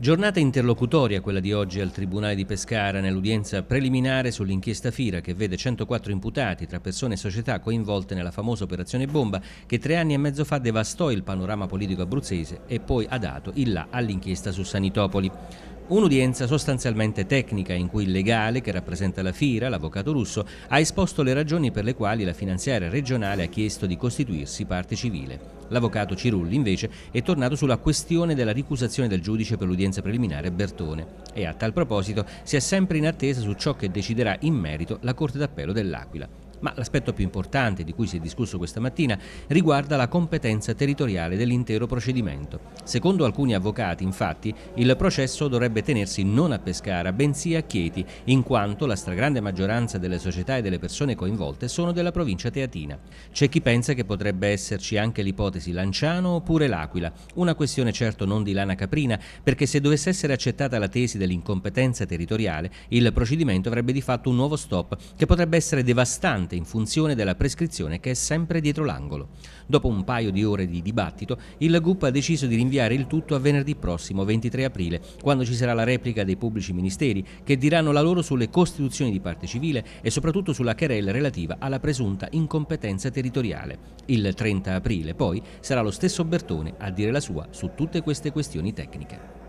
Giornata interlocutoria quella di oggi al Tribunale di Pescara nell'udienza preliminare sull'inchiesta FIRA che vede 104 imputati tra persone e società coinvolte nella famosa operazione bomba che tre anni e mezzo fa devastò il panorama politico abruzzese e poi ha dato il là all'inchiesta su Sanitopoli. Un'udienza sostanzialmente tecnica in cui il legale che rappresenta la FIRA, l'avvocato russo, ha esposto le ragioni per le quali la finanziaria regionale ha chiesto di costituirsi parte civile. L'avvocato Cirulli invece è tornato sulla questione della ricusazione del giudice per l'udienza preliminare Bertone e a tal proposito si è sempre in attesa su ciò che deciderà in merito la Corte d'Appello dell'Aquila. Ma l'aspetto più importante di cui si è discusso questa mattina riguarda la competenza territoriale dell'intero procedimento. Secondo alcuni avvocati, infatti, il processo dovrebbe tenersi non a Pescara, bensì a Chieti, in quanto la stragrande maggioranza delle società e delle persone coinvolte sono della provincia teatina. C'è chi pensa che potrebbe esserci anche l'ipotesi Lanciano oppure L'Aquila, una questione certo non di lana caprina, perché se dovesse essere accettata la tesi dell'incompetenza territoriale, il procedimento avrebbe di fatto un nuovo stop che potrebbe essere devastante importante in funzione della prescrizione che è sempre dietro l'angolo. Dopo un paio di ore di dibattito, il GUP ha deciso di rinviare il tutto a venerdì prossimo, 23 aprile, quando ci sarà la replica dei pubblici ministeri che diranno la loro sulle costituzioni di parte civile e soprattutto sulla querela relativa alla presunta incompetenza territoriale. Il 30 aprile, poi, sarà lo stesso Bertone a dire la sua su tutte queste questioni tecniche.